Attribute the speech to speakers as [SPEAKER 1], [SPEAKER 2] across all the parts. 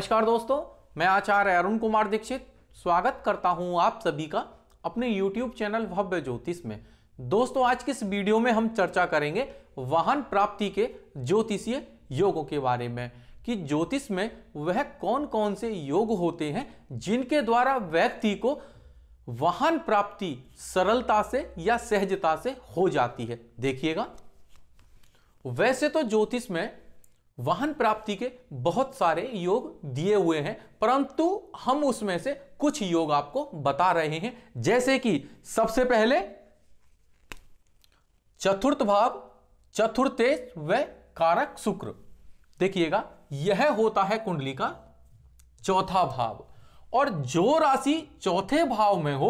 [SPEAKER 1] नमस्कार दोस्तों मैं आचार्य अरुण कुमार दीक्षित स्वागत करता हूं आप सभी का अपने YouTube चैनल भव्य ज्योतिष में दोस्तों आज की इस वीडियो में हम चर्चा करेंगे वाहन प्राप्ति के ज्योतिषीय योगों के बारे में कि ज्योतिष में वह कौन कौन से योग होते हैं जिनके द्वारा व्यक्ति को वाहन प्राप्ति सरलता से या सहजता से हो जाती है देखिएगा वैसे तो ज्योतिष में वाहन प्राप्ति के बहुत सारे योग दिए हुए हैं परंतु हम उसमें से कुछ योग आपको बता रहे हैं जैसे कि सबसे पहले चतुर्थ भाव चतुर्थेश व कारक शुक्र देखिएगा यह होता है कुंडली का चौथा भाव और जो राशि चौथे भाव में हो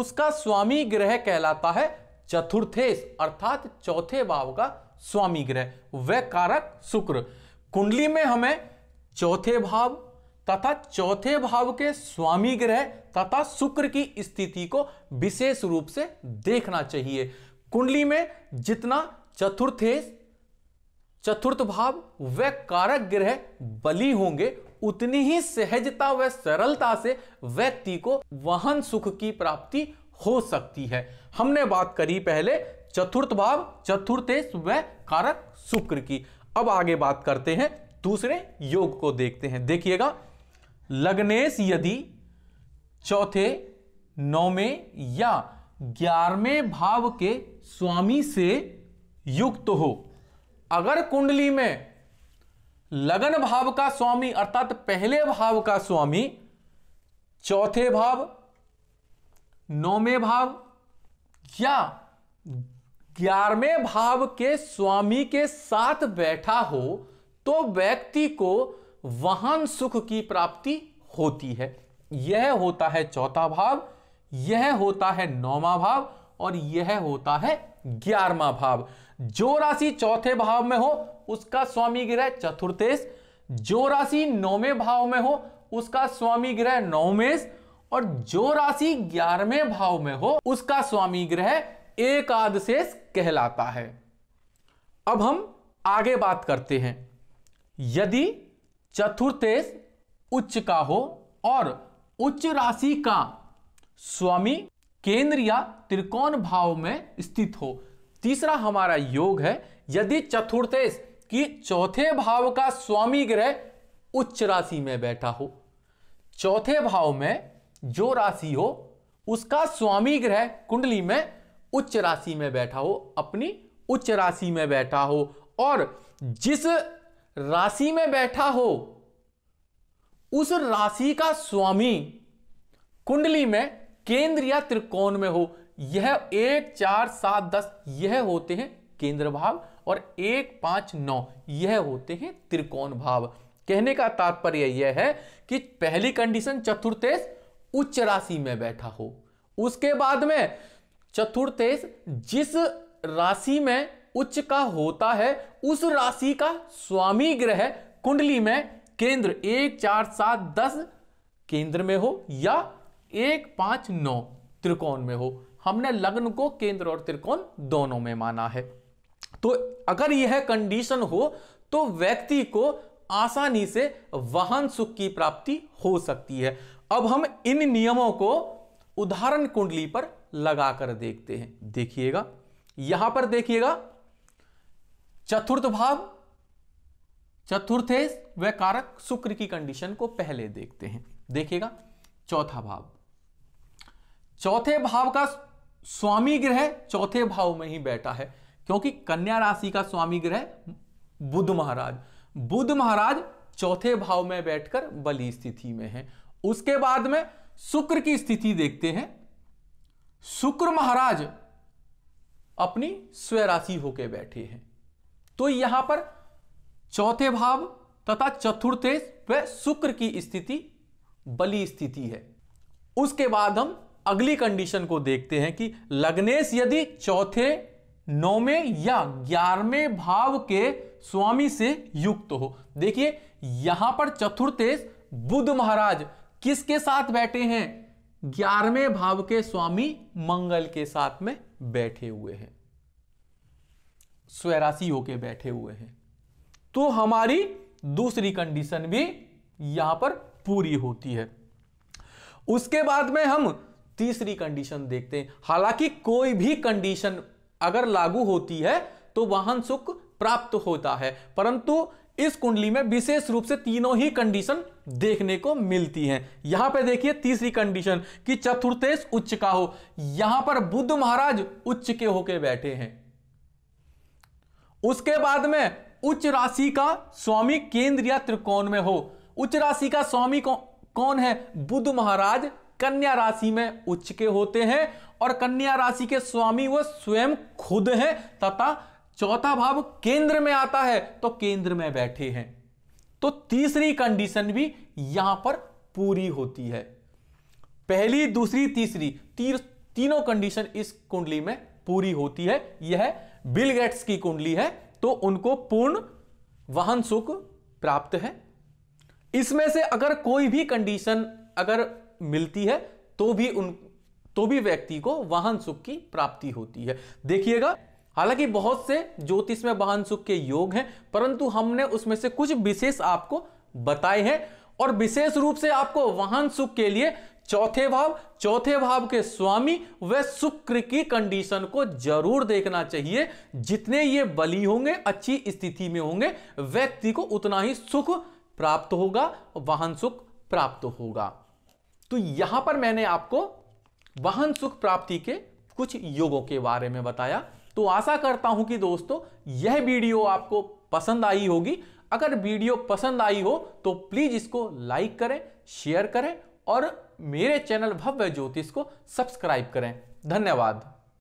[SPEAKER 1] उसका स्वामी ग्रह कहलाता है चतुर्थेश अर्थात चौथे भाव का स्वामी ग्रह वह कारक शुक्र कुंडली में हमें चौथे भाव तथा चौथे भाव के स्वामी ग्रह तथा शुक्र की स्थिति को विशेष रूप से देखना चाहिए कुंडली में जितना चतुर्थेश चतुर्थ भाव व कारक ग्रह बली होंगे उतनी ही सहजता व सरलता से व्यक्ति को वाहन सुख की प्राप्ति हो सकती है हमने बात करी पहले चतुर्थ भाव चतुर्थेश व कारक शुक्र की अब आगे बात करते हैं दूसरे योग को देखते हैं देखिएगा लग्नेश यदि चौथे नौवें या ग्यारहवें भाव के स्वामी से युक्त हो अगर कुंडली में लगन भाव का स्वामी अर्थात पहले भाव का स्वामी चौथे भाव नौवें भाव या ग्यारहवें भाव के स्वामी के साथ बैठा हो तो व्यक्ति को वाहन सुख की प्राप्ति होती है यह होता है चौथा भाव यह होता है नौवा भाव और यह होता है ग्यारहवा भाव जो राशि चौथे भाव में हो उसका स्वामी ग्रह चतुर्थेश जो राशि नौवें भाव में हो उसका स्वामी ग्रह नौमेश और जो राशि ग्यारहवें भाव में हो उसका स्वामी ग्रह एकादशेष कहलाता है अब हम आगे बात करते हैं यदि चतुर्थेश उच्च का हो और उच्च राशि का स्वामी केंद्र या त्रिकोण भाव में स्थित हो तीसरा हमारा योग है यदि चतुर्थेश की चौथे भाव का स्वामी ग्रह उच्च राशि में बैठा हो चौथे भाव में जो राशि हो उसका स्वामी ग्रह कुंडली में उच्च राशि में बैठा हो अपनी उच्च राशि में बैठा हो और जिस राशि में बैठा हो उस राशि का स्वामी कुंडली में केंद्र या त्रिकोण में हो यह एक चार सात दस यह होते हैं केंद्र भाव और एक पांच नौ यह होते हैं त्रिकोण भाव कहने का तात्पर्य यह है कि पहली कंडीशन चतुर्थेश उच्च राशि में बैठा हो उसके बाद में चतुर्थेश जिस राशि में उच्च का होता है उस राशि का स्वामी ग्रह कुंडली में केंद्र एक चार सात दस केंद्र में हो या एक पांच नौ त्रिकोण में हो हमने लग्न को केंद्र और त्रिकोण दोनों में माना है तो अगर यह कंडीशन हो तो व्यक्ति को आसानी से वाहन सुख की प्राप्ति हो सकती है अब हम इन नियमों को उदाहरण कुंडली पर लगाकर देखते हैं देखिएगा यहां पर देखिएगा चतुर्थ भाव चतुर्थ व कारक शुक्र की कंडीशन को पहले देखते हैं देखिएगा चौथा भाव चौथे भाव का स्वामी ग्रह चौथे भाव में ही बैठा है क्योंकि कन्या राशि का स्वामी ग्रह बुद्ध महाराज बुद्ध महाराज चौथे भाव में बैठकर बली स्थिति में है उसके बाद में शुक्र की स्थिति देखते हैं शुक्र महाराज अपनी स्वराशि होके बैठे हैं तो यहां पर चौथे भाव तथा चतुर्थेश व शुक्र की स्थिति बली स्थिति है उसके बाद हम अगली कंडीशन को देखते हैं कि लग्नेश यदि चौथे नौवे या ग्यारहवें भाव के स्वामी से युक्त हो देखिए यहां पर चतुर्थेश बुद्ध महाराज किसके साथ बैठे हैं ग्यारहवें भाव के स्वामी मंगल के साथ में बैठे हुए हैं स्वरासी होके बैठे हुए हैं तो हमारी दूसरी कंडीशन भी यहां पर पूरी होती है उसके बाद में हम तीसरी कंडीशन देखते हैं हालांकि कोई भी कंडीशन अगर लागू होती है तो वाहन सुख प्राप्त होता है परंतु इस कुंडली में विशेष रूप से तीनों ही कंडीशन देखने को मिलती हैं यहां पर देखिए तीसरी कंडीशन कि चतुर्थेश उच्च का हो यहां पर बुद्ध महाराज उच्च के होके बैठे हैं उसके बाद में उच्च राशि का स्वामी केंद्र या त्रिकोण में हो उच्च राशि का स्वामी कौन है बुद्ध महाराज कन्या राशि में उच्च के होते हैं और कन्या राशि के स्वामी वह स्वयं खुद हैं तथा चौथा भाव केंद्र में आता है तो केंद्र में बैठे हैं तो तीसरी कंडीशन भी यहां पर पूरी होती है पहली दूसरी तीसरी तीर, तीनों कंडीशन इस कुंडली में पूरी होती है यह बिल गेट्स की कुंडली है तो उनको पूर्ण वाहन सुख प्राप्त है इसमें से अगर कोई भी कंडीशन अगर मिलती है तो भी उन तो भी व्यक्ति को वाहन सुख की प्राप्ति होती है देखिएगा हालांकि बहुत से ज्योतिष में वाहन सुख के योग हैं परंतु हमने उसमें से कुछ विशेष आपको बताए हैं और विशेष रूप से आपको वाहन सुख के लिए चौथे भाव चौथे भाव के स्वामी व शुक्र की कंडीशन को जरूर देखना चाहिए जितने ये बली होंगे अच्छी स्थिति में होंगे व्यक्ति को उतना ही सुख प्राप्त होगा वाहन सुख प्राप्त होगा तो यहां पर मैंने आपको वाहन सुख प्राप्ति के कुछ योगों के बारे में बताया तो आशा करता हूं कि दोस्तों यह वीडियो आपको पसंद आई होगी अगर वीडियो पसंद आई हो तो प्लीज इसको लाइक करें शेयर करें और मेरे चैनल भव्य ज्योतिष को सब्सक्राइब करें धन्यवाद